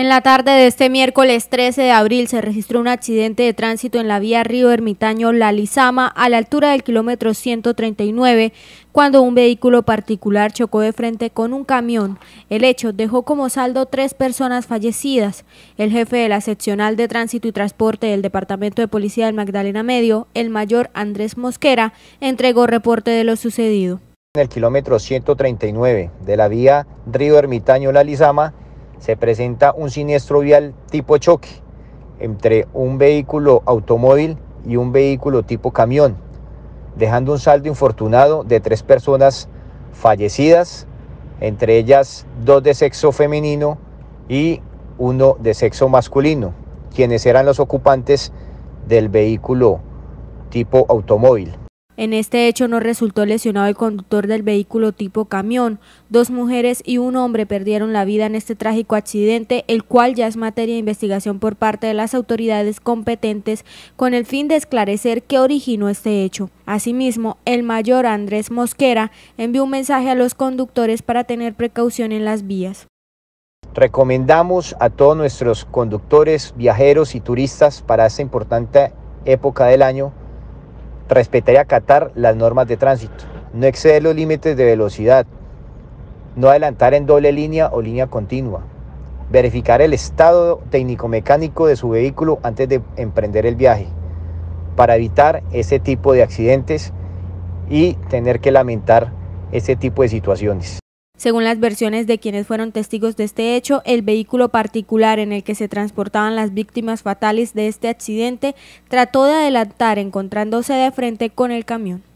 En la tarde de este miércoles 13 de abril se registró un accidente de tránsito en la vía Río Ermitaño La Lizama a la altura del kilómetro 139 cuando un vehículo particular chocó de frente con un camión. El hecho dejó como saldo tres personas fallecidas. El jefe de la seccional de tránsito y transporte del Departamento de Policía del Magdalena Medio, el mayor Andrés Mosquera, entregó reporte de lo sucedido. En el kilómetro 139 de la vía Río Ermitaño La Lizama, se presenta un siniestro vial tipo choque entre un vehículo automóvil y un vehículo tipo camión, dejando un saldo infortunado de tres personas fallecidas, entre ellas dos de sexo femenino y uno de sexo masculino, quienes eran los ocupantes del vehículo tipo automóvil. En este hecho no resultó lesionado el conductor del vehículo tipo camión. Dos mujeres y un hombre perdieron la vida en este trágico accidente, el cual ya es materia de investigación por parte de las autoridades competentes con el fin de esclarecer qué originó este hecho. Asimismo, el mayor Andrés Mosquera envió un mensaje a los conductores para tener precaución en las vías. Recomendamos a todos nuestros conductores, viajeros y turistas para esta importante época del año respetar y acatar las normas de tránsito, no exceder los límites de velocidad, no adelantar en doble línea o línea continua, verificar el estado técnico-mecánico de su vehículo antes de emprender el viaje, para evitar ese tipo de accidentes y tener que lamentar ese tipo de situaciones. Según las versiones de quienes fueron testigos de este hecho, el vehículo particular en el que se transportaban las víctimas fatales de este accidente trató de adelantar encontrándose de frente con el camión.